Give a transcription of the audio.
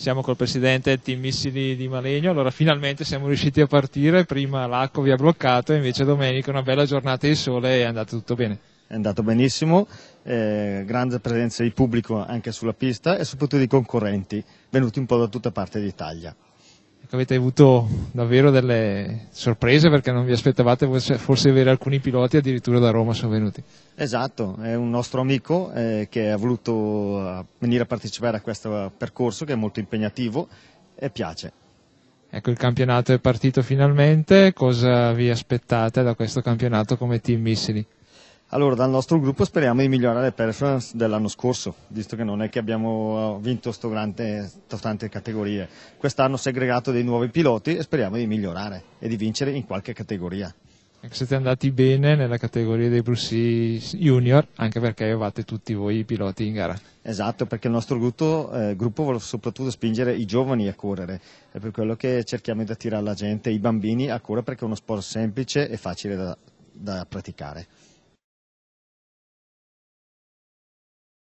siamo col presidente del team missili di Malegno, allora finalmente siamo riusciti a partire, prima l'acqua vi ha bloccato, invece domenica una bella giornata di sole e è andato tutto bene. È andato benissimo, eh, grande presenza di pubblico anche sulla pista e soprattutto di concorrenti venuti un po' da tutta parte d'Italia avete avuto davvero delle sorprese perché non vi aspettavate forse avere alcuni piloti addirittura da Roma sono venuti. Esatto, è un nostro amico eh, che ha voluto eh, venire a partecipare a questo percorso che è molto impegnativo e piace. Ecco, il campionato è partito finalmente, cosa vi aspettate da questo campionato come team Missili? Allora, dal nostro gruppo speriamo di migliorare le performance dell'anno scorso, visto che non è che abbiamo eh, vinto sto grande, sto tante categorie. Quest'anno si è aggregato dei nuovi piloti e speriamo di migliorare e di vincere in qualche categoria. Ecco, siete andati bene nella categoria dei Brussi Junior, anche perché avevate tutti voi i piloti in gara. Esatto, perché il nostro gruppo, eh, gruppo vuole soprattutto spingere i giovani a correre, è per quello che cerchiamo di attirare la gente, i bambini a correre perché è uno sport semplice e facile da, da praticare.